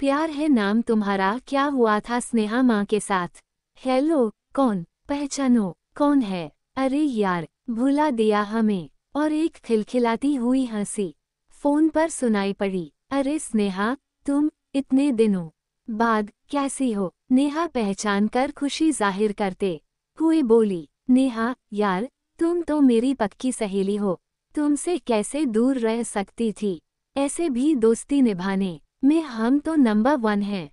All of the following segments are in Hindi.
प्यार है नाम तुम्हारा क्या हुआ था स्नेहा माँ के साथ हेलो कौन पहचानो कौन है अरे यार भुला दिया हमें और एक खिलखिलाती हुई हंसी फोन पर सुनाई पड़ी अरे स्नेहा तुम इतने दिनों बाद कैसी हो नेहा पहचान कर खुशी जाहिर करते हुए बोली नेहा यार तुम तो मेरी पक्की सहेली हो तुमसे कैसे दूर रह सकती थी ऐसे भी दोस्ती निभाने में हम तो नंबर वन हैं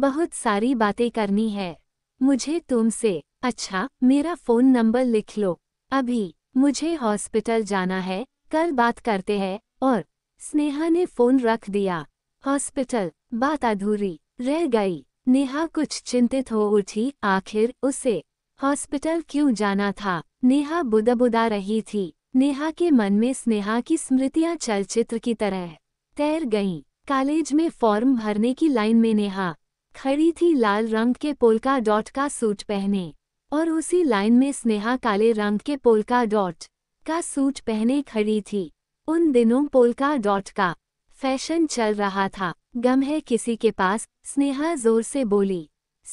बहुत सारी बातें करनी है मुझे तुमसे अच्छा मेरा फ़ोन नंबर लिख लो अभी मुझे हॉस्पिटल जाना है कल बात करते हैं और स्नेहा ने फ़ोन रख दिया हॉस्पिटल बात अधूरी रह गई नेहा कुछ चिंतित हो उठी आखिर उसे हॉस्पिटल क्यों जाना था नेहा बुदबुदा रही थी नेहा के मन में स्नेहा की स्मृतियां चलचित्र की तरह तैर गईं कॉलेज में फॉर्म भरने की लाइन में नेहा खड़ी थी लाल रंग के पोलका डॉट का सूट पहने और उसी लाइन में स्नेहा काले रंग के पोलका डॉट का सूट पहने खड़ी थी उन दिनों पोलका डॉट का फैशन चल रहा था गम है किसी के पास स्नेहा जोर से बोली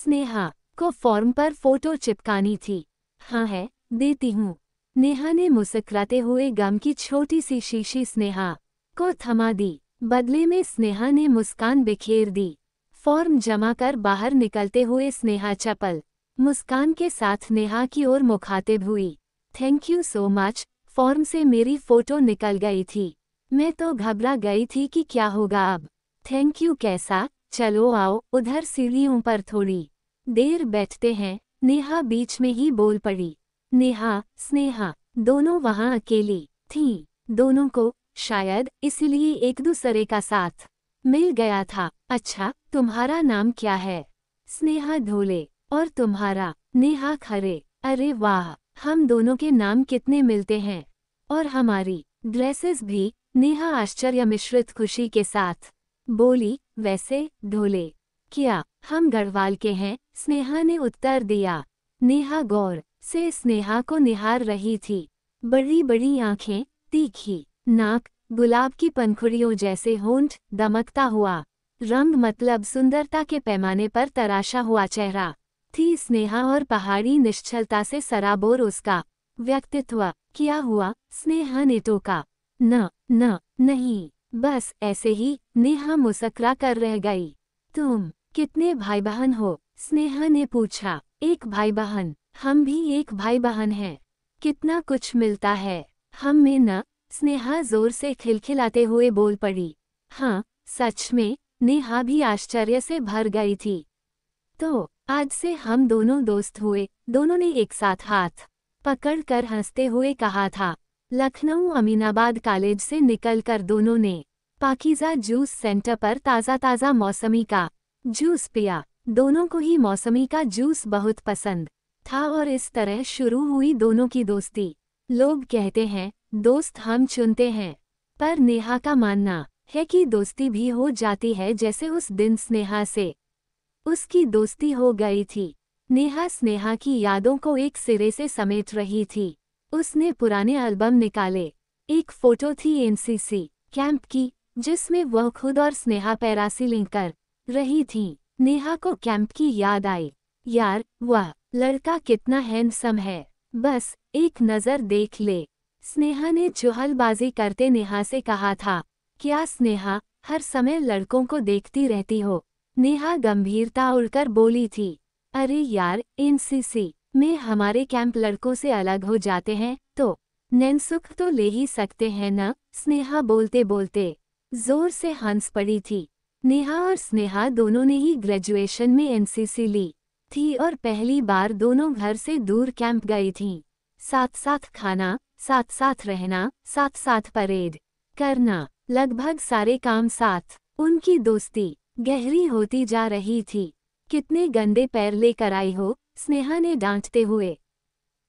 स्नेहा को फॉर्म पर फोटो चिपकानी थी हाँ है देती हूँ नेहा ने मुस्कराते हुए गम की छोटी सी शीशी स्नेहा को थमा दी बदले में स्नेहा ने मुस्कान बिखेर दी फॉर्म जमा कर बाहर निकलते हुए स्नेहा चपल मुस्कान के साथ नेहा की ओर मुखातिब हुई thank you so much form से मेरी फोटो निकल गई थी मैं तो घबरा गई थी कि क्या होगा अब थैंक यू कैसा चलो आओ उधर सीढ़ियों पर थोड़ी देर बैठते हैं नेहा बीच में ही बोल पड़ी नेहा स्नेहा दोनों वहां अकेली थी दोनों को शायद इसलिए एक दूसरे का साथ मिल गया था अच्छा तुम्हारा नाम क्या है स्नेहा धोले और तुम्हारा नेहा खरे अरे वाह हम दोनों के नाम कितने मिलते हैं और हमारी ड्रेसेस भी नेहा आश्चर्य मिश्रित खुशी के साथ बोली वैसे ढोले क्या हम गढ़वाल के हैं स्नेहा ने उत्तर दिया नेहा गौर से स्नेहा को निहार रही थी बड़ी बड़ी आंखें तीखी नाक गुलाब की पनखुड़ियों जैसे होंठ दमकता हुआ रंग मतलब सुंदरता के पैमाने पर तराशा हुआ चेहरा थी स्नेहा और पहाड़ी निश्चलता से सराबोर उसका व्यक्तित्व किया हुआ स्नेहा ने टोका न न नहीं बस ऐसे ही नेहा मुसकरा कर रह गई तुम कितने भाई बहन हो स्नेहा ने पूछा एक भाई बहन हम भी एक भाई बहन हैं कितना कुछ मिलता है हम में न स्नेहा जोर से खिलखिलाते हुए बोल पड़ी हाँ सच में नेहा भी आश्चर्य से भर गई थी तो आज से हम दोनों दोस्त हुए दोनों ने एक साथ हाथ पकड़ कर हंसते हुए कहा था लखनऊ अमीनाबाद कॉलेज से निकलकर दोनों ने पाकिजा जूस सेंटर पर ताज़ा ताज़ा मौसमी का जूस पिया दोनों को ही मौसमी का जूस बहुत पसंद था और इस तरह शुरू हुई दोनों की दोस्ती लोग कहते हैं दोस्त हम चुनते हैं पर नेहा का मानना है कि दोस्ती भी हो जाती है जैसे उस दिन स्नेहा से उसकी दोस्ती हो गई थी नेहा स्नेहा की यादों को एक सिरे से समेट रही थी उसने पुराने एल्बम निकाले एक फोटो थी एनसीसी कैंप की जिसमें वह खुद और स्नेहा पैरासीलिंग कर रही थी नेहा को कैंप की याद आई यार वह लड़का कितना हैंडसम है बस एक नज़र देख ले स्नेहा ने चुहलबाजी करते नेहा से कहा था क्या स्नेहा हर समय लड़कों को देखती रहती हो नेहा गंभीरता उड़कर बोली थी अरे यार एनसीसी में हमारे कैंप लड़कों से अलग हो जाते हैं तो नैनसुख तो ले ही सकते हैं न स्नेहा बोलते बोलते जोर से हंस पड़ी थी नेहा और स्नेहा दोनों ने ही ग्रेजुएशन में एनसीसी ली थी और पहली बार दोनों घर से दूर कैंप गई थीं साथ साथ खाना साथ साथ रहना साथ साथ परेड करना लगभग सारे काम साथ उनकी दोस्ती गहरी होती जा रही थी कितने गंदे पैर लेकर आई हो स्नेहा ने डांटते हुए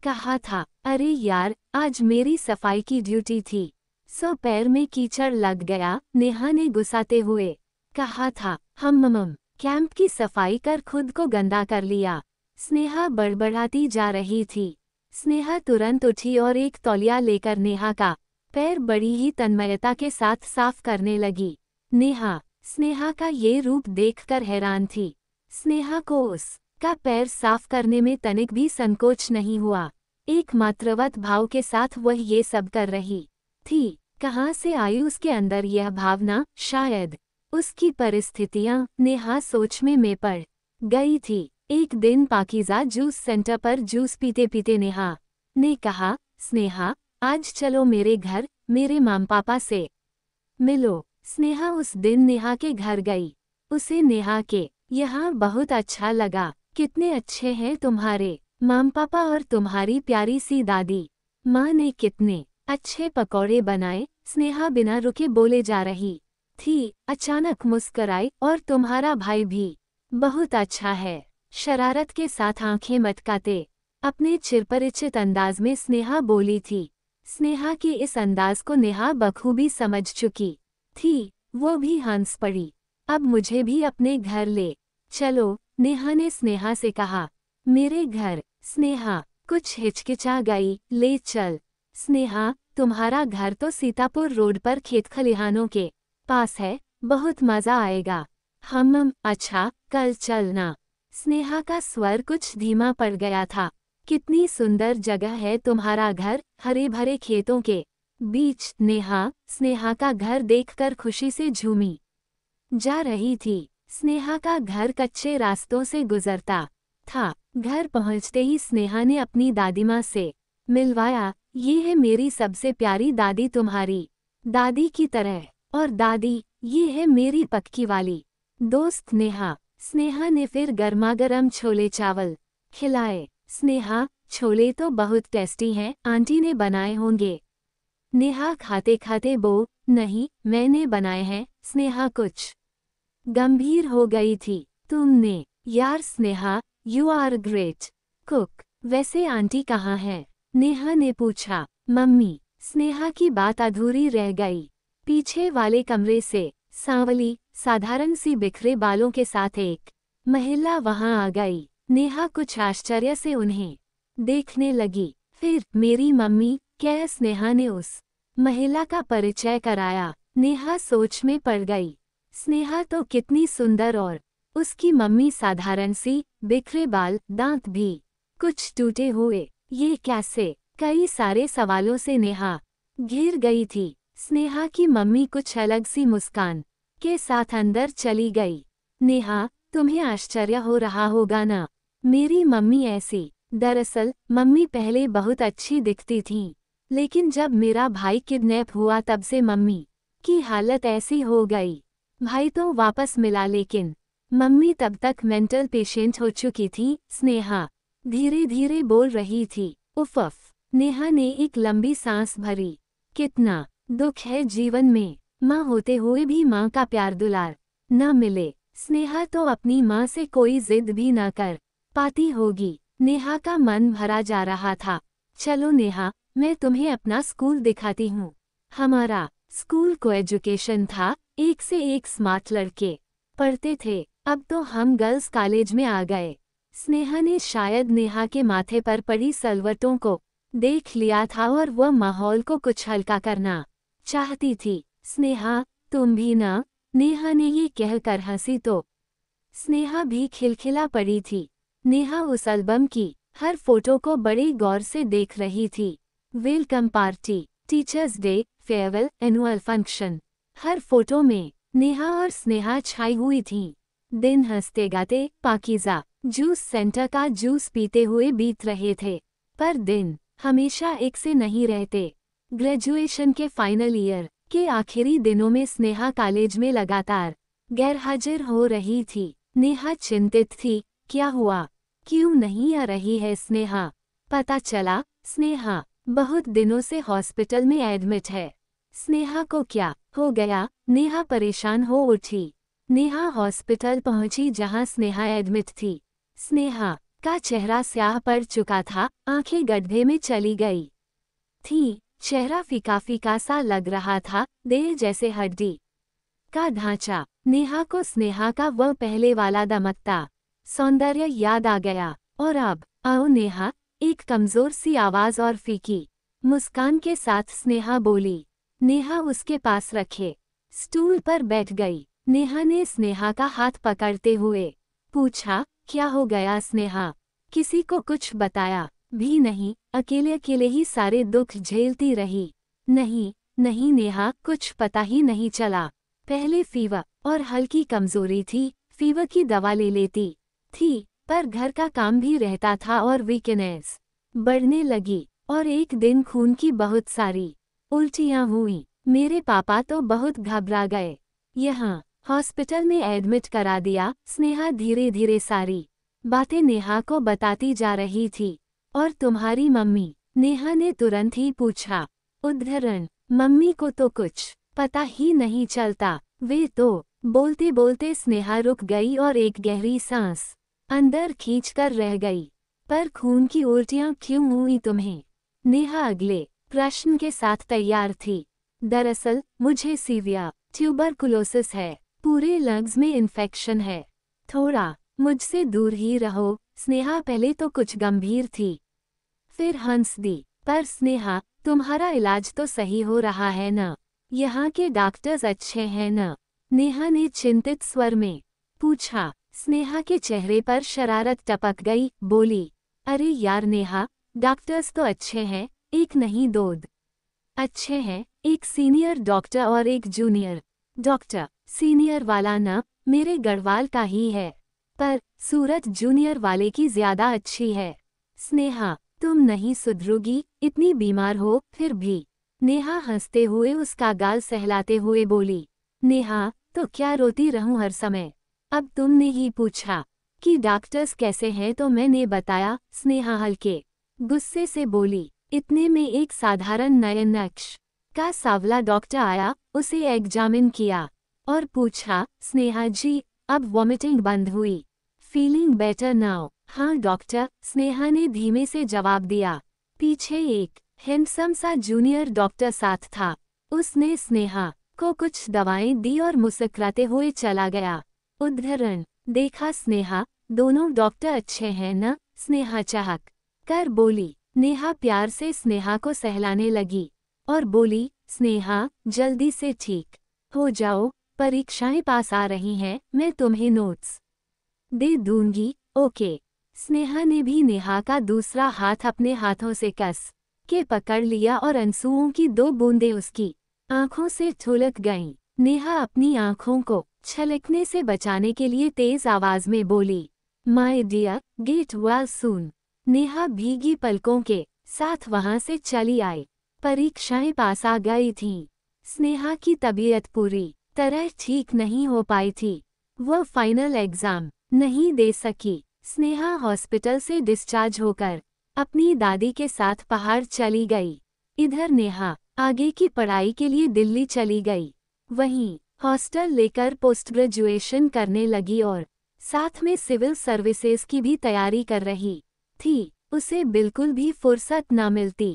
कहा था अरे यार आज मेरी सफाई की ड्यूटी थी सो पैर में कीचड़ लग गया नेहा ने गुस्साते हुए कहा था हम मम कैंप की सफाई कर खुद को गंदा कर लिया स्नेहा बड़बड़ाती जा रही थी स्नेहा तुरंत उठी और एक तौलिया लेकर नेहा का पैर बड़ी ही तन्मयता के साथ साफ करने लगी नेहा स्नेहा का ये रूप देखकर हैरान थी स्नेहा को उस का पैर साफ करने में तनिक भी संकोच नहीं हुआ एक मात्रवत भाव के साथ वह ये सब कर रही थी कहाँ से आई उसके अंदर यह भावना शायद उसकी परिस्थितियाँ नेहा सोच में में पड़ गई थी एक दिन पाकिजा जूस सेंटर पर जूस पीते पीते नेहा ने कहा स्नेहा आज चलो मेरे घर मेरे माम पापा से मिलो स्नेहा उस दिन नेहा के घर गई उसे नेहा के यहाँ बहुत अच्छा लगा कितने अच्छे हैं तुम्हारे माम पापा और तुम्हारी प्यारी सी दादी माँ ने कितने अच्छे पकौड़े बनाए स्नेहा बिना रुके बोले जा रही थी अचानक मुस्कराई और तुम्हारा भाई भी बहुत अच्छा है शरारत के साथ आंखें मटकाते अपने चिरपरिचित अंदाज में स्नेहा बोली थी स्नेहा के इस अंदाज को नेहा बखूबी समझ चुकी थी वो भी हंस पड़ी अब मुझे भी अपने घर ले चलो नेहा ने स्नेहा से कहा मेरे घर स्नेहा कुछ हिचकिचा गई ले चल स्नेहा तुम्हारा घर तो सीतापुर रोड पर खेत खलिहानों के पास है बहुत मज़ा आएगा हम अच्छा कल चलना स्नेहा का स्वर कुछ धीमा पड़ गया था कितनी सुंदर जगह है तुम्हारा घर हरे भरे खेतों के बीच नेहा स्नेहा का घर देखकर खुशी से झूमी जा रही थी स्नेहा का घर कच्चे रास्तों से गुजरता था घर पहुंचते ही स्नेहा ने अपनी दादी माँ से मिलवाया ये है मेरी सबसे प्यारी दादी तुम्हारी दादी की तरह और दादी ये है मेरी पक्की वाली दोस्त नेहा स्नेहा ने फिर गर्मागर्म छोले चावल खिलाए स्नेहा छोले तो बहुत टेस्टी हैं आंटी ने बनाए होंगे नेहा खाते खाते बो नहीं मैंने बनाए हैं स्नेहा कुछ गंभीर हो गई थी तुमने यार Sneha you are great cook वैसे आंटी कहाँ है नेहा ने पूछा मम्मी स्नेहा की बात अधूरी रह गई पीछे वाले कमरे से सांवली साधारण सी बिखरे बालों के साथ एक महिला वहां आ गई नेहा कुछ आश्चर्य से उन्हें देखने लगी फिर मेरी मम्मी क्या स्नेहा ने उस महिला का परिचय कराया नेहा सोच में पड़ गई स्नेहा तो कितनी सुंदर और उसकी मम्मी साधारण सी बिखरे बाल दांत भी कुछ टूटे हुए ये कैसे कई सारे सवालों से नेहा घिर गई थी स्नेहा की मम्मी कुछ अलग सी मुस्कान के साथ अंदर चली गई नेहा तुम्हें आश्चर्य हो रहा होगा ना मेरी मम्मी ऐसी दरअसल मम्मी पहले बहुत अच्छी दिखती थी लेकिन जब मेरा भाई किडनैप हुआ तब से मम्मी की हालत ऐसी हो गई भाई तो वापस मिला लेकिन मम्मी तब तक मेंटल पेशेंट हो चुकी थी स्नेहा धीरे धीरे बोल रही थी उफ नेहा ने एक लंबी सांस भरी कितना दुख है जीवन में माँ होते हुए भी माँ का प्यार दुलार न मिले स्नेहा तो अपनी माँ से कोई जिद भी न कर पाती होगी नेहा का मन भरा जा रहा था चलो नेहा मैं तुम्हें अपना स्कूल दिखाती हूँ हमारा स्कूल को एजुकेशन था एक से एक स्मार्ट लड़के पढ़ते थे अब तो हम गर्ल्स कॉलेज में आ गए स्नेहा ने शायद नेहा के माथे पर पड़ी सलवटों को देख लिया था और वह माहौल को कुछ हल्का करना चाहती थी स्नेहा तुम भी ना नेहा ने ये कहकर हंसी तो स्नेहा भी खिलखिला पड़ी थी नेहा उस एल्बम की हर फोटो को बड़े गौर से देख रही थी welcome party teachers day farewell annual function हर फोटो में नेहा और स्नेहा छाई हुई थी दिन हंसते गाते पाकिजा जूस सेंटर का जूस पीते हुए बीत रहे थे पर दिन हमेशा एक से नहीं रहते ग्रेजुएशन के फाइनल ईयर के आखिरी दिनों में स्नेहा कॉलेज में लगातार गैरहाजिर हो रही थी नेहा चिंतित थी क्या हुआ क्यों नहीं आ रही है स्नेहा पता चला स्नेहा बहुत दिनों से हॉस्पिटल में एडमिट है स्नेहा को क्या हो गया नेहा परेशान हो उठी नेहा हॉस्पिटल पहुंची जहां स्नेहा एडमिट थी स्नेहा का चेहरा स्याह पड़ चुका था आंखें गड्ढे में चली गई थी चेहरा फीका फीका सा लग रहा था देह जैसे हड्डी का ढांचा नेहा को स्नेहा का वह पहले वाला दमकता सौंदर्य याद आ गया और अब आओ नेहा एक कमजोर सी आवाज और फीकी मुस्कान के साथ स्नेहा बोली नेहा उसके पास रखे स्टूल पर बैठ गई नेहा ने स्नेहा का हाथ पकड़ते हुए पूछा क्या हो गया स्नेहा किसी को कुछ बताया भी नहीं अकेले अकेले ही सारे दुख झेलती रही नहीं नहीं नेहा कुछ पता ही नहीं चला पहले फीवर और हल्की कमजोरी थी फीवर की दवा ले लेती थी पर घर का काम भी रहता था और वीकनेस बढ़ने लगी और एक दिन खून की बहुत सारी उल्टियाँ हुई मेरे पापा तो बहुत घबरा गए यहाँ हॉस्पिटल में एडमिट करा दिया स्नेहा धीरे धीरे सारी बातें नेहा को बताती जा रही थी और तुम्हारी मम्मी नेहा ने तुरंत ही पूछा उद्धरण मम्मी को तो कुछ पता ही नहीं चलता वे तो बोलते बोलते स्नेहा रुक गई और एक गहरी सांस अंदर खींच कर रह गई पर खून की उल्टियां क्यों हुई तुम्हें नेहा अगले प्रश्न के साथ तैयार थी दरअसल मुझे सीविया ट्यूबरकुलोसिस है पूरे लंग्स में इन्फेक्शन है थोड़ा मुझसे दूर ही रहो स्नेहा पहले तो कुछ गंभीर थी फिर हंस दी पर स्नेहा तुम्हारा इलाज तो सही हो रहा है न यहाँ के डॉक्टर्स अच्छे हैं न नेहा ने चिंतित स्वर में पूछा स्नेहा के चेहरे पर शरारत टपक गई बोली अरे यार नेहा डॉक्टर्स तो अच्छे हैं एक नहीं दो अच्छे हैं एक सीनियर डॉक्टर और एक जूनियर डॉक्टर सीनियर वाला न मेरे गढ़वाल का ही है पर सूरत जूनियर वाले की ज्यादा अच्छी है स्नेहा तुम नहीं सुधरोगी इतनी बीमार हो फिर भी नेहा हंसते हुए उसका गाल सहलाते हुए बोली नेहा तो क्या रोती रहूं हर समय अब तुमने ही पूछा कि डॉक्टर्स कैसे हैं तो मैंने बताया स्नेहा हल्के गुस्से से बोली इतने में एक साधारण नयन नक्श का सावला डॉक्टर आया उसे एग्जामिन किया और पूछा स्नेहा जी अब वॉमिटिंग बंद हुई फीलिंग बेटर नाउ हाँ डॉक्टर स्नेहा ने धीमे से जवाब दिया पीछे एक हैंडसम सा जूनियर डॉक्टर साथ था उसने स्नेहा को कुछ दवाएं दी और मुस्कराते हुए चला गया उद्धरण देखा स्नेहा दोनों डॉक्टर अच्छे हैं न स्नेहा चाहक कर बोली नेहा प्यार से स्नेहा को सहलाने लगी और बोली स्नेहा जल्दी से ठीक हो जाओ परीक्षाएं पास आ रही हैं मैं तुम्हें नोट्स दे दूंगी ओके स्नेहा ने भी नेहा का दूसरा हाथ अपने हाथों से कस के पकड़ लिया और अंसुओं की दो बूंदें उसकी आंखों से छुलक गईं। नेहा अपनी आंखों को छलकने से बचाने के लिए तेज आवाज में बोली my dear get well soon Neha भीगी पलकों के साथ वहां से चली आई परीक्षाएं पास आ गई थीं। स्नेहा की तबीयत पूरी तरह ठीक नहीं हो पाई थी वह फाइनल एग्जाम नहीं दे सकी स्नेहा हॉस्पिटल से डिस्चार्ज होकर अपनी दादी के साथ पहाड़ चली गई इधर नेहा आगे की पढ़ाई के लिए दिल्ली चली गई वहीं हॉस्टल लेकर पोस्ट ग्रेजुएशन करने लगी और साथ में सिविल सर्विसेज की भी तैयारी कर रही थी उसे बिल्कुल भी फुर्सत न मिलती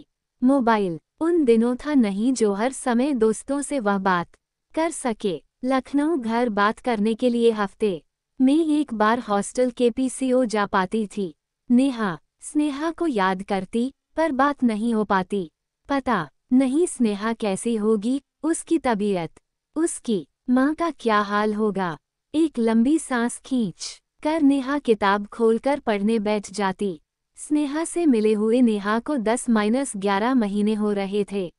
मोबाइल उन दिनों था नहीं जो हर समय दोस्तों से वह बात कर सके लखनऊ घर बात करने के लिए हफ्ते मैं एक बार हॉस्टल के पीसीओ जा पाती थी नेहा स्नेहा को याद करती पर बात नहीं हो पाती पता नहीं स्नेहा कैसी होगी उसकी तबीयत उसकी माँ का क्या हाल होगा एक लंबी सांस खींच कर नेहा किताब खोलकर पढ़ने बैठ जाती स्नेहा से मिले हुए नेहा को दस माइनस ग्यारह महीने हो रहे थे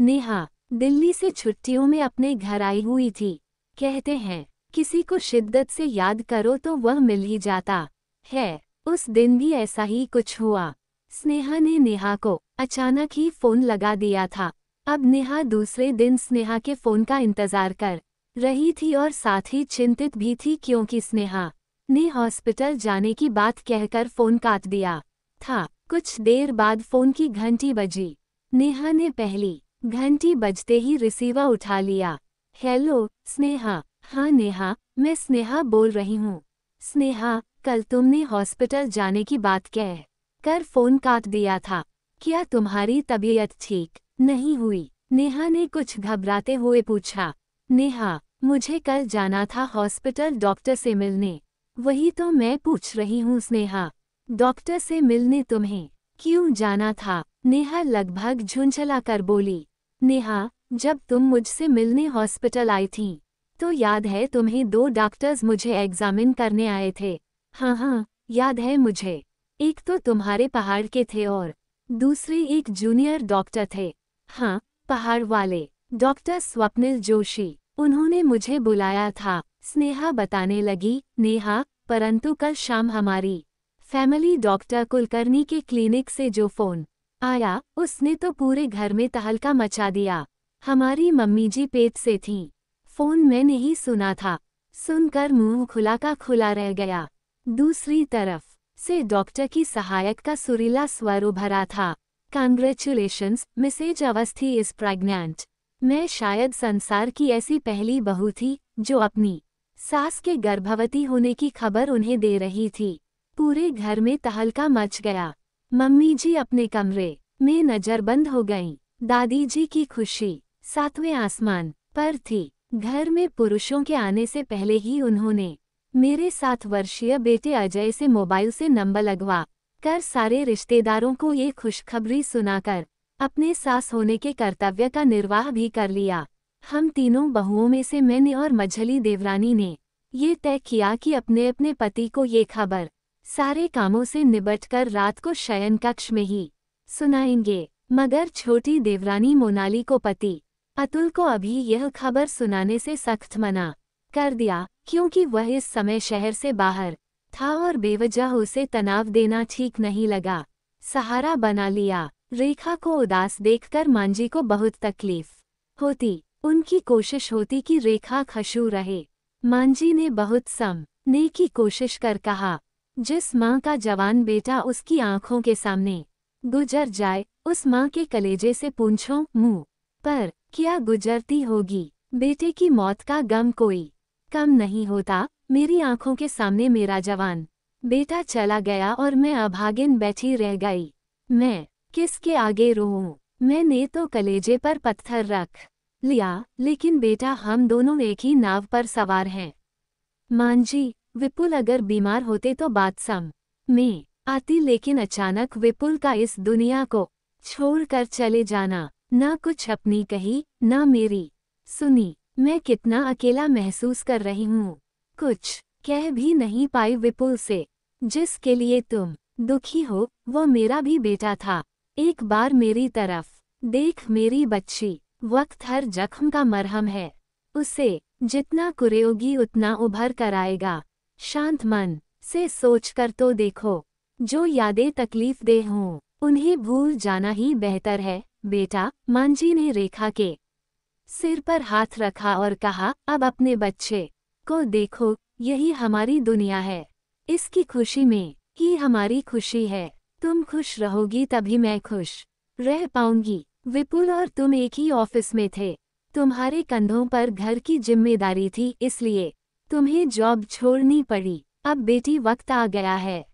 नेहा दिल्ली से छुट्टियों में अपने घर आई हुई थी कहते हैं किसी को शिद्दत से याद करो तो वह मिल ही जाता है उस दिन भी ऐसा ही कुछ हुआ स्नेहा ने नेहा को अचानक ही फोन लगा दिया था अब नेहा दूसरे दिन स्नेहा के फोन का इंतजार कर रही थी और साथ ही चिंतित भी थी क्योंकि स्नेहा ने हॉस्पिटल जाने की बात कहकर फोन काट दिया था कुछ देर बाद फोन की घंटी बजी नेहा ने पहली घंटी बजते ही रिसीवर उठा लिया हेलो स्नेहा हाँ नेहा मैं स्नेहा बोल रही हूँ स्नेहा कल तुमने हॉस्पिटल जाने की बात कह कर फोन काट दिया था क्या तुम्हारी तबीयत ठीक नहीं हुई नेहा ने कुछ घबराते हुए पूछा नेहा मुझे कल जाना था हॉस्पिटल डॉक्टर से मिलने वही तो मैं पूछ रही हूँ स्नेहा डॉक्टर से मिलने तुम्हें क्यों जाना था नेहा लगभग झुंझला कर बोली नेहा जब तुम मुझसे मिलने हॉस्पिटल आई थी तो याद है तुम्हें दो डॉक्टर्स मुझे एग्जामिन करने आए थे हाँ हाँ याद है मुझे एक तो तुम्हारे पहाड़ के थे और दूसरे एक जूनियर डॉक्टर थे हाँ पहाड़ वाले डॉक्टर स्वप्निल जोशी उन्होंने मुझे बुलाया था स्नेहा बताने लगी नेहा परंतु कल शाम हमारी फैमिली डॉक्टर कुलकर्णी के क्लिनिक से जो फ़ोन आया उसने तो पूरे घर में तहलका मचा दिया हमारी मम्मी जी पेट से थीं फोन में नहीं सुना था सुनकर मुंह खुला का खुला रह गया दूसरी तरफ से डॉक्टर की सहायक का सुरीला स्वर उभरा था congratulations Mrs Awasthi is pregnant मैं शायद संसार की ऐसी पहली बहू थी जो अपनी सास के गर्भवती होने की खबर उन्हें दे रही थी पूरे घर में तहलका मच गया मम्मी जी अपने कमरे में नज़रबंद हो गईं दादी जी की खुशी सातवें आसमान पर थी घर में पुरुषों के आने से पहले ही उन्होंने मेरे सात वर्षीय बेटे अजय से मोबाइल से नंबर लगवा कर सारे रिश्तेदारों को ये खुशखबरी सुनाकर अपने सास होने के कर्तव्य का निर्वाह भी कर लिया हम तीनों बहुओं में से मैंने और मझली देवरानी ने ये तय किया कि अपने अपने पति को ये खबर सारे कामों से निबटकर रात को शयन कक्ष में ही सुनाएंगे मगर छोटी देवरानी मोनाली को पति अतुल को अभी यह खबर सुनाने से सख्त मना कर दिया क्योंकि वह इस समय शहर से बाहर था और बेवजह उसे तनाव देना ठीक नहीं लगा सहारा बना लिया रेखा को उदास देखकर मांझी को बहुत तकलीफ होती उनकी कोशिश होती कि रेखा खशू रहे मांझी ने बहुत सम ने की कोशिश कर कहा जिस माँ का जवान बेटा उसकी आंखों के सामने गुजर जाए उस माँ के कलेजे से पूछो मुँह पर क्या गुजरती होगी बेटे की मौत का गम कोई कम नहीं होता मेरी आंखों के सामने मेरा जवान बेटा चला गया और मैं अभागिन बैठी रह गई मैं किसके आगे रोऊं मैंने तो कलेजे पर पत्थर रख लिया लेकिन बेटा हम दोनों एक ही नाव पर सवार हैं मांझी विपुल अगर बीमार होते तो बात सम में आती लेकिन अचानक विपुल का इस दुनिया को छोड़कर चले जाना ना कुछ अपनी कही ना मेरी सुनी मैं कितना अकेला महसूस कर रही हूँ कुछ कह भी नहीं पाई विपुल से जिसके लिए तुम दुखी हो वो मेरा भी बेटा था एक बार मेरी तरफ देख मेरी बच्ची वक्त हर जख्म का मरहम है उसे जितना कुरेगी उतना उभर कर आएगा शांत मन से सोच कर तो देखो जो यादें तकलीफ दे हों उन्हें भूल जाना ही बेहतर है बेटा मांझी ने रेखा के सिर पर हाथ रखा और कहा अब अपने बच्चे को देखो यही हमारी दुनिया है इसकी खुशी में ही हमारी खुशी है तुम खुश रहोगी तभी मैं खुश रह पाऊंगी विपुल और तुम एक ही ऑफिस में थे तुम्हारे कंधों पर घर की जिम्मेदारी थी इसलिए तुम्हें जॉब छोड़नी पड़ी अब बेटी वक्त आ गया है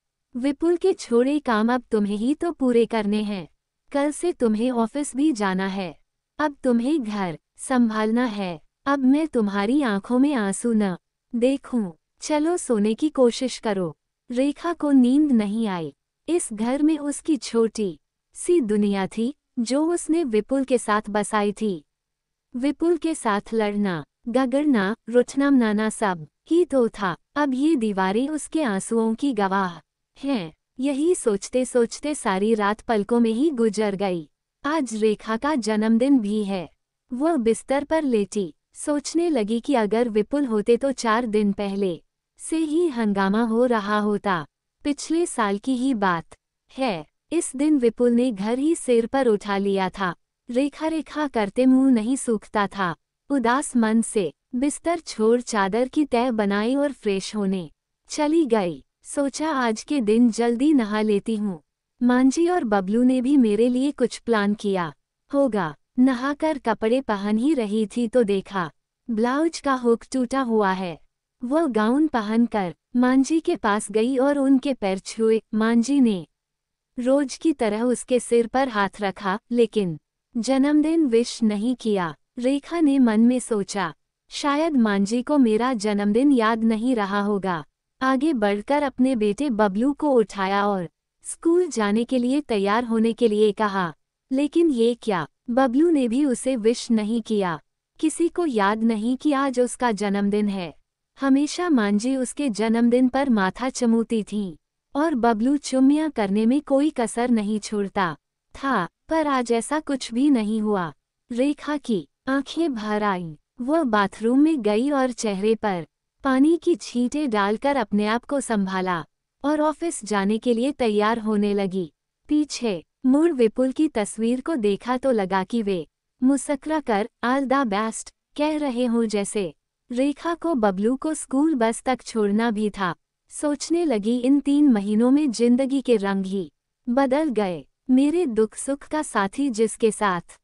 विपुल के छोड़े काम अब तुम्हें ही तो पूरे करने हैं कल से तुम्हें ऑफिस भी जाना है अब तुम्हें घर संभालना है अब मैं तुम्हारी आंखों में आंसू न देखूं चलो सोने की कोशिश करो रेखा को नींद नहीं आई इस घर में उसकी छोटी सी दुनिया थी जो उसने विपुल के साथ बसाई थी विपुल के साथ लड़ना गगड़ना रुठना मनाना सब ही तो था अब ये दीवारें उसके आंसुओं की गवाह हैं यही सोचते सोचते सारी रात पलकों में ही गुजर गई आज रेखा का जन्मदिन भी है वह बिस्तर पर लेटी सोचने लगी कि अगर विपुल होते तो चार दिन पहले से ही हंगामा हो रहा होता पिछले साल की ही बात है इस दिन विपुल ने घर ही सिर पर उठा लिया था रेखा रेखा करते मुंह नहीं सूखता था उदास मन से बिस्तर छोड़ चादर की तय बनाई और फ्रेश होने चली गई सोचा आज के दिन जल्दी नहा लेती हूँ मांझी और बबलू ने भी मेरे लिए कुछ प्लान किया होगा नहाकर कपड़े पहन ही रही थी तो देखा ब्लाउज का हुक टूटा हुआ है वह गाउन पहनकर मांझी के पास गई और उनके पैर छुए मांझी ने रोज की तरह उसके सिर पर हाथ रखा लेकिन जन्मदिन विश नहीं किया रेखा ने मन में सोचा शायद मांझी को मेरा जन्मदिन याद नहीं रहा होगा आगे बढ़कर अपने बेटे बबलू को उठाया और स्कूल जाने के लिए तैयार होने के लिए कहा लेकिन ये क्या बबलू ने भी उसे विश नहीं किया किसी को याद नहीं कि आज उसका जन्मदिन है हमेशा मांझी उसके जन्मदिन पर माथा चमूती थी और बबलू चुम्मियाँ करने में कोई कसर नहीं छोड़ता था पर आज ऐसा कुछ भी नहीं हुआ रेखा की आंखें भर आईं वह बाथरूम में गई और चेहरे पर पानी की छींटे डालकर अपने आप को संभाला और ऑफिस जाने के लिए तैयार होने लगी पीछे मुड़ विपुल की तस्वीर को देखा तो लगा कि वे मुसकरा कर आल द बेस्ट कह रहे हों जैसे रेखा को बबलू को स्कूल बस तक छोड़ना भी था सोचने लगी इन तीन महीनों में जिंदगी के रंग ही बदल गए मेरे दुख सुख का साथी जिसके साथ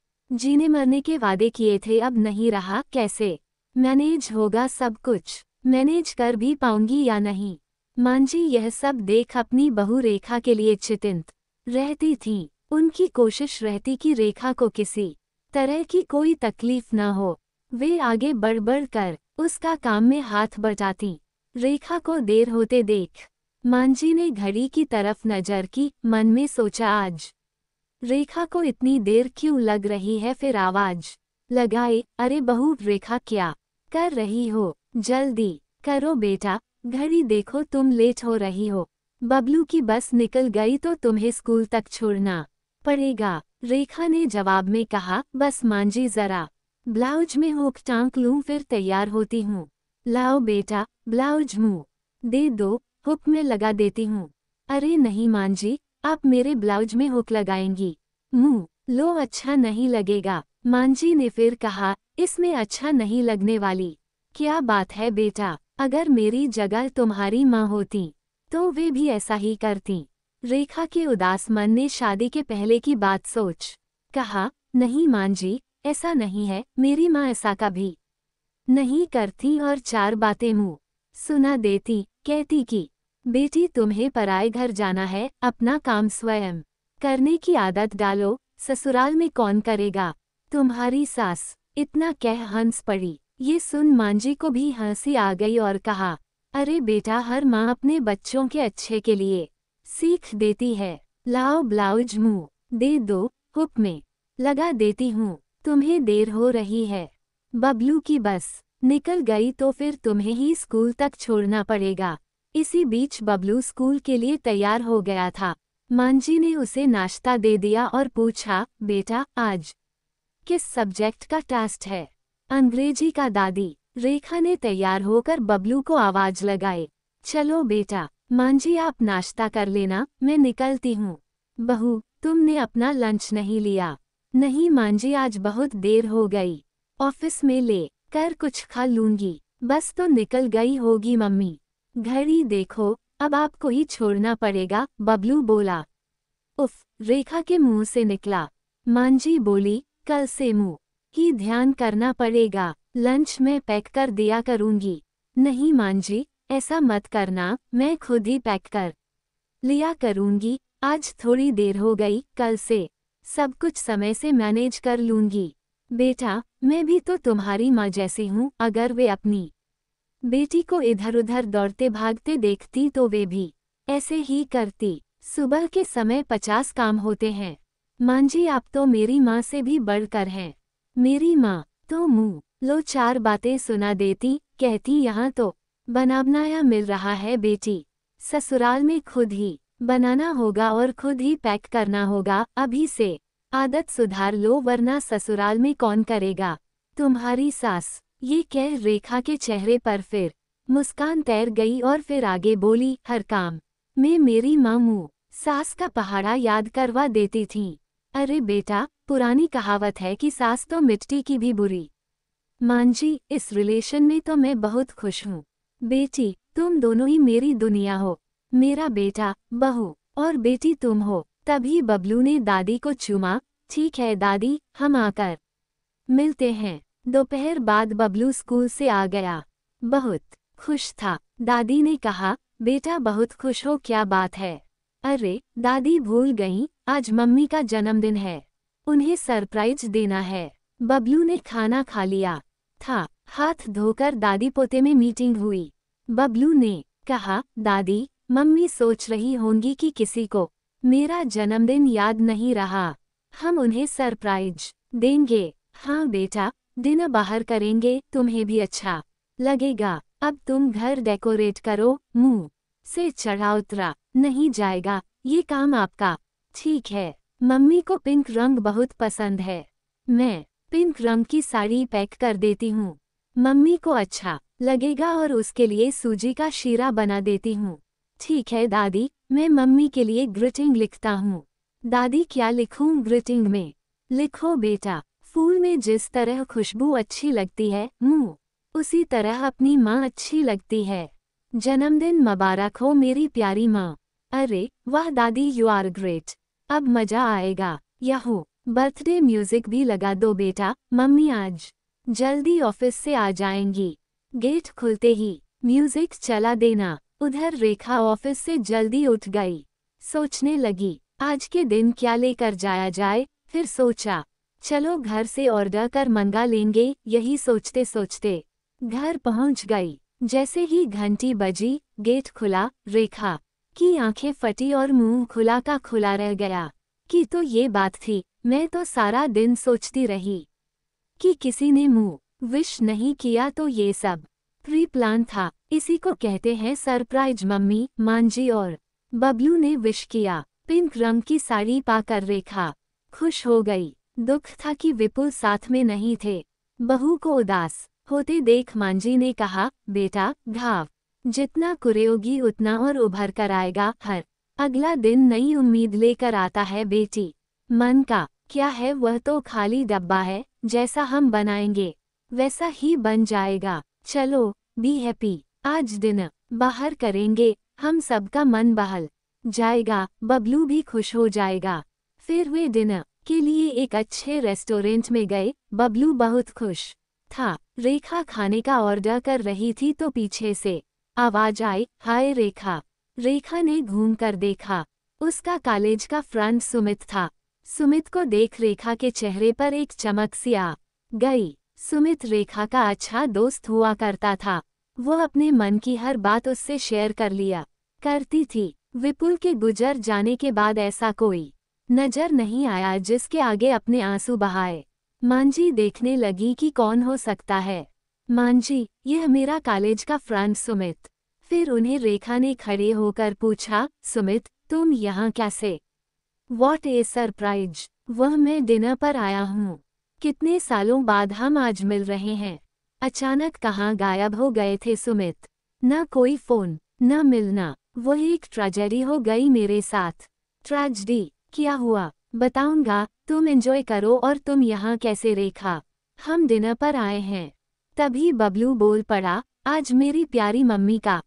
जीने मरने के वादे किए थे अब नहीं रहा कैसे मैनेज होगा सब कुछ मैनेज कर भी पाऊंगी या नहीं मांझी यह सब देख अपनी बहू रेखा के लिए चितिंत रहती थीं उनकी कोशिश रहती कि रेखा को किसी तरह की कोई तकलीफ न हो वे आगे बढ़ बढ़ कर उसका काम में हाथ बटाती रेखा को देर होते देख मांझी ने घड़ी की तरफ नजर की मन में सोचा आज रेखा को इतनी देर क्यों लग रही है फिर आवाज लगाए अरे बहू रेखा क्या कर रही हो जल्दी करो बेटा घड़ी देखो तुम लेट हो रही हो बबलू की बस निकल गई तो तुम्हें स्कूल तक छोड़ना पड़ेगा रेखा ने जवाब में कहा बस मांझी जरा ब्लाउज में हुक टांक लूं फिर तैयार होती हूँ लाओ बेटा ब्लाउज मुँह दे दो हुक में लगा देती हूँ अरे नहीं मांझी आप मेरे ब्लाउज में हुक लगाएंगी मुँह लो अच्छा नहीं लगेगा मांझी ने फिर कहा इसमें अच्छा नहीं लगने वाली क्या बात है बेटा अगर मेरी जगह तुम्हारी माँ होती तो वे भी ऐसा ही करती रेखा के उदास मन ने शादी के पहले की बात सोच कहा नहीं मान जी ऐसा नहीं है मेरी माँ ऐसा कभी नहीं करती और चार बातें मुँह सुना देती कहती कि बेटी तुम्हें पराए घर जाना है अपना काम स्वयं करने की आदत डालो ससुराल में कौन करेगा तुम्हारी सास इतना कह हंस पड़ी ये सुन मांझी को भी हंसी आ गई और कहा अरे बेटा हर माँ अपने बच्चों के अच्छे के लिए सीख देती है लाओ ब्लाउज मुँह दे दो हुप में लगा देती हूँ तुम्हें देर हो रही है बबलू की बस निकल गई तो फिर तुम्हें ही स्कूल तक छोड़ना पड़ेगा इसी बीच बबलू स्कूल के लिए तैयार हो गया था मांझी ने उसे नाश्ता दे दिया और पूछा बेटा आज किस सब्जेक्ट का टेस्ट है अंग्रेजी का दादी रेखा ने तैयार होकर बबलू को आवाज लगाई चलो बेटा मांझी आप नाश्ता कर लेना मैं निकलती हूँ बहू तुमने अपना लंच नहीं लिया नहीं मांझी आज बहुत देर हो गई ऑफिस में ले कर कुछ खा लूंगी बस तो निकल गई होगी मम्मी घड़ी देखो अब आपको ही छोड़ना पड़ेगा बबलू बोला उफ रेखा के मुंह से निकला मांझी बोली कल से मुँह ही ध्यान करना पड़ेगा लंच में पैक कर दिया करूँगी नहीं मांझी ऐसा मत करना मैं खुद ही पैक कर लिया करूँगी आज थोड़ी देर हो गई कल से सब कुछ समय से मैनेज कर लूँगी बेटा मैं भी तो तुम्हारी माँ जैसी हूँ अगर वे अपनी बेटी को इधर उधर दौड़ते भागते देखती तो वे भी ऐसे ही करती सुबह के समय पचास काम होते हैं मां जी आप तो मेरी माँ से भी बढ़कर हैं मेरी माँ तो मुँह लो चार बातें सुना देती कहती यहाँ तो बनाबनाया मिल रहा है बेटी ससुराल में खुद ही बनाना होगा और खुद ही पैक करना होगा अभी से आदत सुधार लो वरना ससुराल में कौन करेगा तुम्हारी सास ये कह रेखा के चेहरे पर फिर मुस्कान तैर गई और फिर आगे बोली हर काम मैं मेरी मामू सास का पहाड़ा याद करवा देती थी अरे बेटा पुरानी कहावत है कि सास तो मिट्टी की भी बुरी मांझी इस रिलेशन में तो मैं बहुत खुश हूँ बेटी तुम दोनों ही मेरी दुनिया हो मेरा बेटा बहू और बेटी तुम हो तभी बबलू ने दादी को चूमा ठीक है दादी हम आकर मिलते हैं दोपहर बाद बबलू स्कूल से आ गया बहुत खुश था दादी ने कहा बेटा बहुत खुश हो क्या बात है अरे दादी भूल गई आज मम्मी का जन्मदिन है उन्हें सरप्राइज देना है बबलू ने खाना खा लिया था हाथ धोकर दादी पोते में मीटिंग हुई बबलू ने कहा दादी मम्मी सोच रही होंगी कि किसी को मेरा जन्मदिन याद नहीं रहा हम उन्हें सरप्राइज देंगे हाँ बेटा दिन बाहर करेंगे तुम्हें भी अच्छा लगेगा अब तुम घर डेकोरेट करो मुंह से चढ़ा उतरा नहीं जाएगा ये काम आपका ठीक है मम्मी को पिंक रंग बहुत पसंद है मैं पिंक रंग की साड़ी पैक कर देती हूँ मम्मी को अच्छा लगेगा और उसके लिए सूजी का शीरा बना देती हूँ ठीक है दादी मैं मम्मी के लिए ग्रीटिंग लिखता हूँ दादी क्या लिखूँ ग्रीटिंग में लिखो बेटा फूल में जिस तरह खुशबू अच्छी लगती है मुँह उसी तरह अपनी माँ अच्छी लगती है जन्मदिन मुबारक हो मेरी प्यारी माँ अरे वाह दादी यू आर ग्रेट अब मजा आएगा यहो बर्थडे म्यूजिक भी लगा दो बेटा मम्मी आज जल्दी ऑफिस से आ जाएंगी गेट खुलते ही म्यूजिक चला देना उधर रेखा ऑफिस से जल्दी उठ गई सोचने लगी आज के दिन क्या लेकर जाया जाए फिर सोचा चलो घर से ऑर्डर कर मंगा लेंगे यही सोचते सोचते घर पहुंच गई जैसे ही घंटी बजी गेट खुला रेखा कि आंखें फटी और मुंह खुला का खुला रह गया कि तो ये बात थी मैं तो सारा दिन सोचती रही कि किसी ने मुंह विश नहीं किया तो ये सब प्री प्लान था इसी को कहते हैं सरप्राइज मम्मी मांझी और बबलू ने विश किया पिंक रंग की साड़ी पाकर रेखा खुश हो गई दुख था कि विपुल साथ में नहीं थे बहू को उदास होते देख मांझी ने कहा बेटा घाव जितना कुरेगी उतना और उभर कर आएगा हर अगला दिन नई उम्मीद लेकर आता है बेटी मन का क्या है वह तो खाली डब्बा है जैसा हम बनाएंगे वैसा ही बन जाएगा चलो बी हैप्पी आज दिन बाहर करेंगे हम सबका मन बहल जाएगा बबलू भी खुश हो जाएगा फिर वे दिन के लिए एक अच्छे रेस्टोरेंट में गए बबलू बहुत खुश था रेखा खाने का ऑर्डर कर रही थी तो पीछे से आवाज आई हाय रेखा रेखा ने घूम कर देखा उसका कॉलेज का फ्रेंड सुमित था सुमित को देख रेखा के चेहरे पर एक चमक सी आ गई सुमित रेखा का अच्छा दोस्त हुआ करता था वो अपने मन की हर बात उससे शेयर कर लिया करती थी विपुल के गुजर जाने के बाद ऐसा कोई नजर नहीं आया जिसके आगे अपने आंसू बहाए मांझी देखने लगी कि कौन हो सकता है मांझी यह मेरा कॉलेज का फ्रेंड सुमित फिर उन्हें रेखा ने खड़े होकर पूछा सुमित तुम यहाँ कैसे वॉट ए सरप्राइज वह मैं डिनर पर आया हूँ कितने सालों बाद हम आज मिल रहे हैं अचानक कहाँ गायब हो गए थे सुमित न कोई फ़ोन न मिलना वह एक ट्रेजेडी हो गई मेरे साथ ट्रेजडी क्या हुआ बताऊंगा तुम एंजॉय करो और तुम यहाँ कैसे रेखा हम डिनर पर आए हैं तभी बबलू बोल पड़ा आज मेरी प्यारी मम्मी का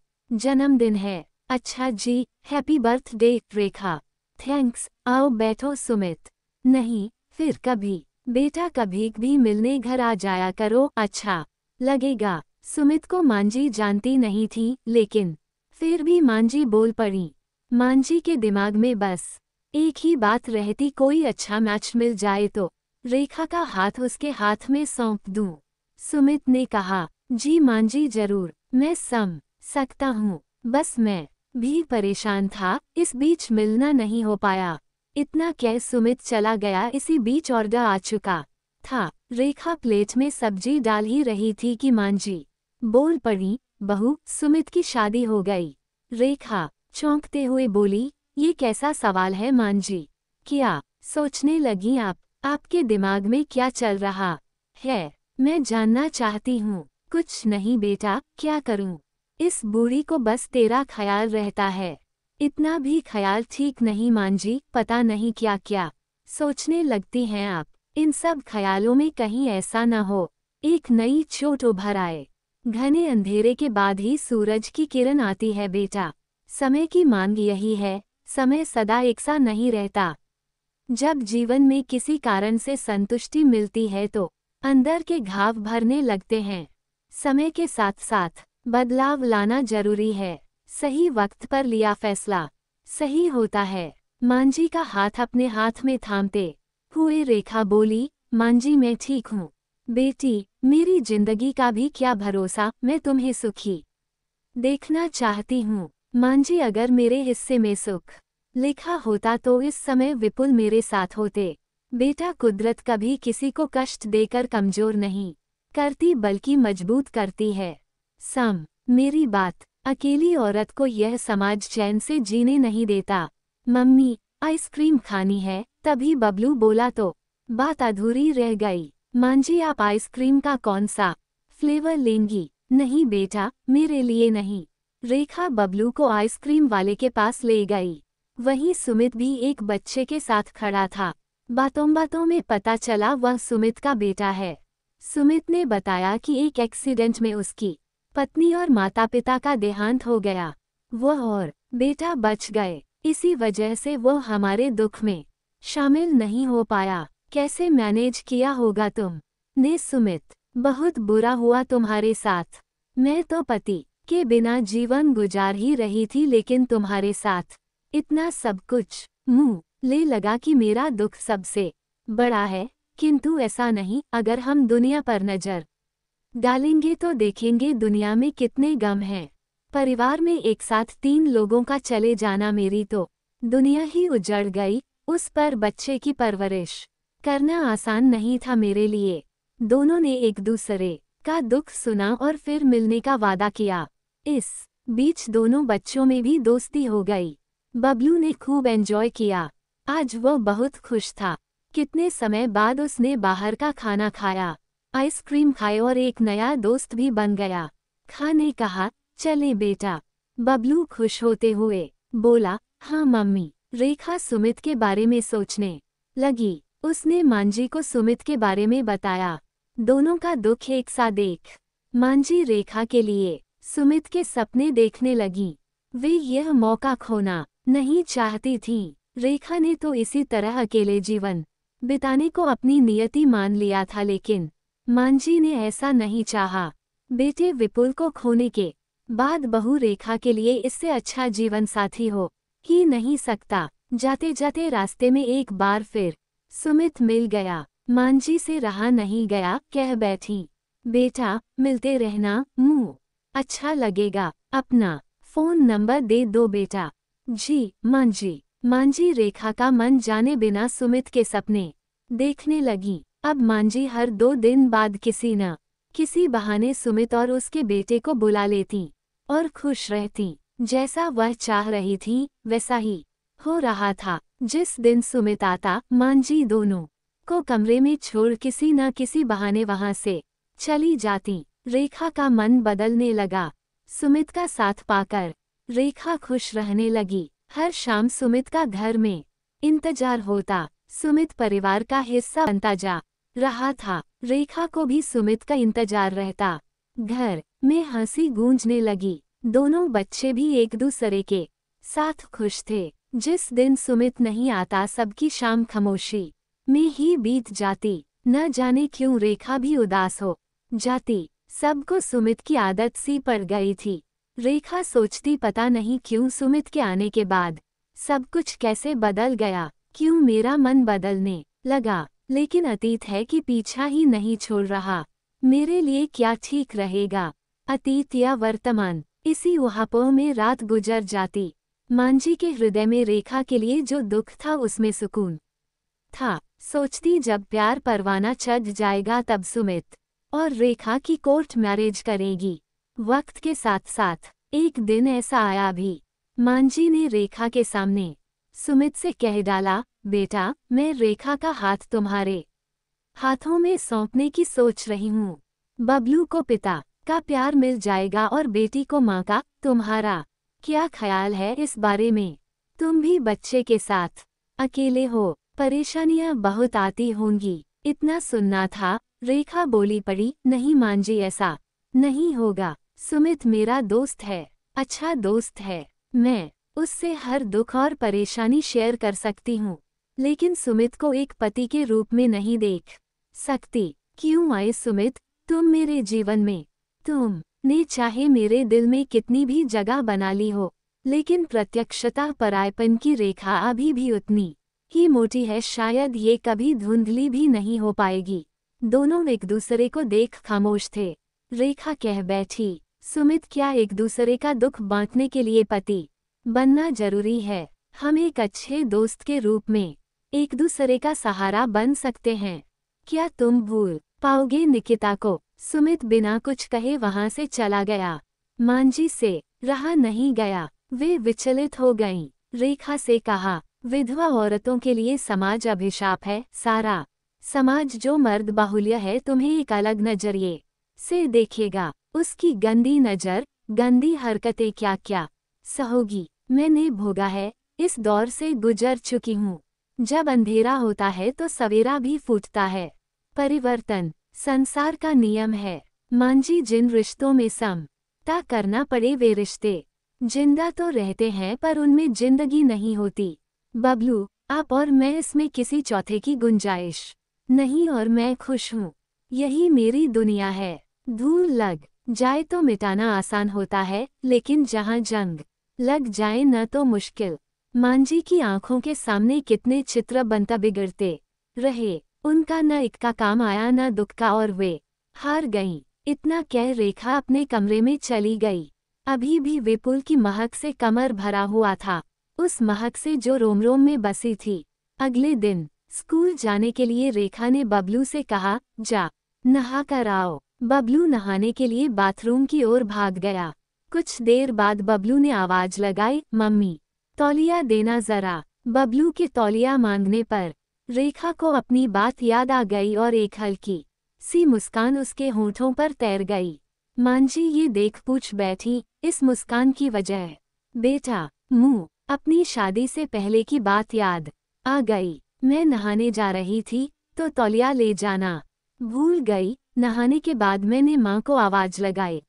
जन्मदिन है अच्छा जी हैप्पी बर्थडे रेखा थैंक्स आओ बैठो सुमित नहीं फिर कभी बेटा कभी भी मिलने घर आ जाया करो अच्छा लगेगा सुमित को मांझी जानती नहीं थी लेकिन फिर भी मांझी बोल पड़ी मांझी के दिमाग में बस एक ही बात रहती कोई अच्छा मैच मिल जाए तो रेखा का हाथ उसके हाथ में सौंप दूं सुमित ने कहा जी मांझी जरूर मैं सम सकता हूँ बस मैं भी परेशान था इस बीच मिलना नहीं हो पाया इतना कह सुमित चला गया इसी बीच ऑर्डर आ चुका था रेखा प्लेट में सब्जी डाल ही रही थी कि मांझी बोल पड़ी बहू सुमित की शादी हो गई रेखा चौंकते हुए बोली ये कैसा सवाल है मांझी क्या सोचने लगी आप आपके दिमाग में क्या चल रहा है मैं जानना चाहती हूँ कुछ नहीं बेटा क्या करूँ इस बूढ़ी को बस तेरा ख्याल रहता है इतना भी ख्याल ठीक नहीं मांझी पता नहीं क्या क्या सोचने लगती हैं आप इन सब ख्यालों में कहीं ऐसा न हो एक नई चोट उभर आए घने अंधेरे के बाद ही सूरज की किरण आती है बेटा समय की मांग यही है समय सदा एक सा नहीं रहता जब जीवन में किसी कारण से संतुष्टि मिलती है तो अंदर के घाव भरने लगते हैं समय के साथ साथ बदलाव लाना जरूरी है सही वक्त पर लिया फैसला सही होता है मांझी का हाथ अपने हाथ में थामते हुए रेखा बोली मांझी मैं ठीक हूँ बेटी मेरी जिंदगी का भी क्या भरोसा मैं तुम्हें सुखी देखना चाहती हूँ मांझी अगर मेरे हिस्से में सुख लिखा होता तो इस समय विपुल मेरे साथ होते बेटा कुदरत कभी किसी को कष्ट देकर कमजोर नहीं करती बल्कि मजबूत करती है सम मेरी बात अकेली औरत को यह समाज चैन से जीने नहीं देता मम्मी आइसक्रीम खानी है तभी बबलू बोला तो बात अधूरी रह गई मांझी आप आइसक्रीम का कौन सा फ्लेवर लेंगी नहीं बेटा मेरे लिए नहीं रेखा बबलू को आइसक्रीम वाले के पास ले गई वहीं सुमित भी एक बच्चे के साथ खड़ा था बातों बातों में पता चला वह सुमित का बेटा है सुमित ने बताया कि एक एक्सीडेंट में उसकी पत्नी और माता पिता का देहांत हो गया वह और बेटा बच गए इसी वजह से वो हमारे दुख में शामिल नहीं हो पाया कैसे मैनेज किया होगा तुम ने सुमित बहुत बुरा हुआ तुम्हारे साथ मैं तो पति के बिना जीवन गुजार ही रही थी लेकिन तुम्हारे साथ इतना सब कुछ मुंह ले लगा कि मेरा दुख सबसे बड़ा है किंतु ऐसा नहीं अगर हम दुनिया पर नज़र डालेंगे तो देखेंगे दुनिया में कितने गम हैं परिवार में एक साथ तीन लोगों का चले जाना मेरी तो दुनिया ही उजड़ गई उस पर बच्चे की परवरिश करना आसान नहीं था मेरे लिए दोनों ने एक दूसरे का दुख सुना और फिर मिलने का वादा किया इस बीच दोनों बच्चों में भी दोस्ती हो गई बबलू ने खूब एंजॉय किया आज वह बहुत खुश था कितने समय बाद उसने बाहर का खाना खाया आइसक्रीम खाए और एक नया दोस्त भी बन गया खा ने कहा चले बेटा बबलू खुश होते हुए बोला हाँ मम्मी रेखा सुमित के बारे में सोचने लगी उसने मांझी को सुमित के बारे में बताया दोनों का दुख एक सा देख मांझी रेखा के लिए सुमित के सपने देखने लगी वे यह मौका खोना नहीं चाहती थी रेखा ने तो इसी तरह अकेले जीवन बिताने को अपनी नियति मान लिया था लेकिन मांझी ने ऐसा नहीं चाहा बेटे विपुल को खोने के बाद बहु रेखा के लिए इससे अच्छा जीवन साथी हो ही नहीं सकता जाते जाते रास्ते में एक बार फिर सुमित मिल गया मांझी से रहा नहीं गया कह बैठी बेटा मिलते रहना मुँह अच्छा लगेगा अपना फोन नंबर दे दो बेटा जी मांझी मांझी रेखा का मन जाने बिना सुमित के सपने देखने लगी अब मांझी हर दो दिन बाद किसी न किसी बहाने सुमित और उसके बेटे को बुला लेती और खुश रहती जैसा वह चाह रही थी वैसा ही हो रहा था जिस दिन सुमित आता मांझी दोनों को कमरे में छोड़ किसी न किसी बहाने वहां से चली जाती रेखा का मन बदलने लगा सुमित का साथ पाकर रेखा खुश रहने लगी हर शाम सुमित का घर में इंतजार होता सुमित परिवार का हिस्सा बनता जा रहा था रेखा को भी सुमित का इंतजार रहता घर में हंसी गूंजने लगी दोनों बच्चे भी एक दूसरे के साथ खुश थे जिस दिन सुमित नहीं आता सबकी शाम खामोशी में ही बीत जाती न जाने क्यों रेखा भी उदास हो जाती सबको सुमित की आदत सी पड़ गई थी रेखा सोचती पता नहीं क्यों सुमित के आने के बाद सब कुछ कैसे बदल गया क्यों मेरा मन बदलने लगा लेकिन अतीत है कि पीछा ही नहीं छोड़ रहा मेरे लिए क्या ठीक रहेगा अतीत या वर्तमान इसी उहापोह में रात गुजर जाती मांझी के हृदय में रेखा के लिए जो दुख था उसमें सुकून था सोचती जब प्यार परवाना चढ़ जाएगा तब सुमित और रेखा की कोर्ट मैरिज करेगी वक्त के साथ साथ एक दिन ऐसा आया भी मांझी ने रेखा के सामने सुमित से कह डाला बेटा मैं रेखा का हाथ तुम्हारे हाथों में सौंपने की सोच रही हूँ बबलू को पिता का प्यार मिल जाएगा और बेटी को माँ का तुम्हारा क्या ख्याल है इस बारे में तुम भी बच्चे के साथ अकेले हो परेशानियाँ बहुत आती होंगी इतना सुनना था रेखा बोली पड़ी नहीं मांझी ऐसा नहीं होगा सुमित मेरा दोस्त है अच्छा दोस्त है मैं उससे हर दुख और परेशानी शेयर कर सकती हूँ लेकिन सुमित को एक पति के रूप में नहीं देख सकती क्यों आए सुमित तुम मेरे जीवन में तुम ने चाहे मेरे दिल में कितनी भी जगह बना ली हो लेकिन प्रत्यक्षता परायपन की रेखा अभी भी उतनी ही मोटी है शायद ये कभी धुंधली भी नहीं हो पाएगी दोनों एक दूसरे को देख खामोश थे रेखा कह बैठी सुमित क्या एक दूसरे का दुख बांटने के लिए पति बनना जरूरी है हम एक अच्छे दोस्त के रूप में एक दूसरे का सहारा बन सकते हैं क्या तुम भूल पाओगे निकिता को सुमित बिना कुछ कहे वहां से चला गया मांझी से रहा नहीं गया वे विचलित हो गईं। रेखा से कहा विधवा औरतों के लिए समाज अभिशाप है सारा समाज जो मर्द बाहुल्य है तुम्हें एक अलग नजरिए से देखेगा उसकी गंदी नज़र गंदी हरकतें क्या क्या सहोगी मैंने भोगा है इस दौर से गुजर चुकी हूँ जब अंधेरा होता है तो सवेरा भी फूटता है परिवर्तन संसार का नियम है मांझी जिन रिश्तों में सम ता करना पड़े वे रिश्ते जिंदा तो रहते हैं पर उनमें जिंदगी नहीं होती बबलू आप और मैं इसमें किसी चौथे की गुंजाइश नहीं और मैं खुश हूँ यही मेरी दुनिया है धूल लग जाए तो मिटाना आसान होता है लेकिन जहाँ जंग लग जाए न तो मुश्किल मांझी की आंखों के सामने कितने चित्र बनता बिगड़ते रहे उनका न इक्का काम आया न दुख का और वे हार गईं इतना कह रेखा अपने कमरे में चली गई अभी भी विपुल की महक से कमर भरा हुआ था उस महक से जो रोमरोम में बसी थी अगले दिन स्कूल जाने के लिए रेखा ने बबलू से कहा जा नहा कर आओ बबलू नहाने के लिए बाथरूम की ओर भाग गया कुछ देर बाद बबलू ने आवाज लगाई मम्मी तौलिया देना जरा बबलू के तौलिया मांगने पर रेखा को अपनी बात याद आ गई और एक हल्की सी मुस्कान उसके होठों पर तैर गई मांझी ये देख पूछ बैठी इस मुस्कान की वजह बेटा मुँह अपनी शादी से पहले की बात याद आ गई मैं नहाने जा रही थी तो तौलिया ले जाना भूल गई नहाने के बाद मैंने माँ को आवाज लगाई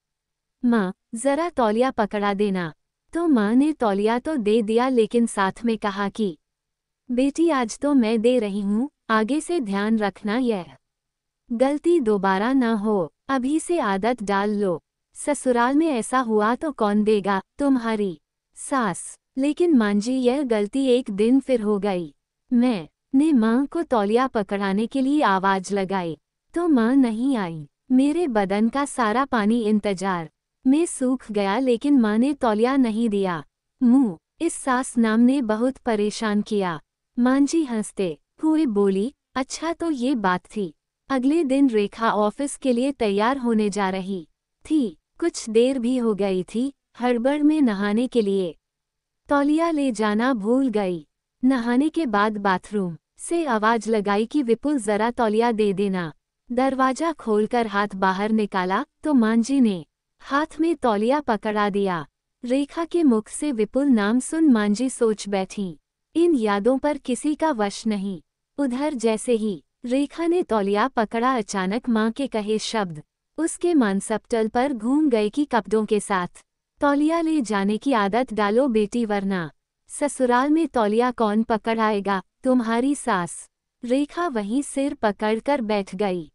माँ जरा तौलिया पकड़ा देना तो माँ ने तौलिया तो दे दिया लेकिन साथ में कहा कि बेटी आज तो मैं दे रही हूँ आगे से ध्यान रखना यह गलती दोबारा ना हो अभी से आदत डाल लो ससुराल में ऐसा हुआ तो कौन देगा तुम्हारी सास लेकिन मांझी यह गलती एक दिन फिर हो गई मैं ने माँ को तौलिया पकड़ाने के लिए आवाज लगाई तो माँ नहीं आई मेरे बदन का सारा पानी इंतजार में सूख गया लेकिन माँ ने तौलिया नहीं दिया मुँह इस सास नाम ने बहुत परेशान किया मांझी हंसते हुए बोली अच्छा तो ये बात थी अगले दिन रेखा ऑफिस के लिए तैयार होने जा रही थी कुछ देर भी हो गई थी हड़बड़ में नहाने के लिए तौलिया ले जाना भूल गई नहाने के बाद बाथरूम से आवाज लगाई कि विपुल जरा तौलिया दे देना दरवाजा खोलकर हाथ बाहर निकाला तो मांझी ने हाथ में तौलिया पकड़ा दिया रेखा के मुख से विपुल नाम सुन मांझी सोच बैठी इन यादों पर किसी का वश नहीं उधर जैसे ही रेखा ने तौलिया पकड़ा अचानक माँ के कहे शब्द उसके मानसपटल पर घूम गए कि कपड़ों के साथ तौलिया ले जाने की आदत डालो बेटी वरना ससुराल में तौलिया कौन पकड़ आएगा तुम्हारी सास रेखा वहीं सिर पकड़कर बैठ गई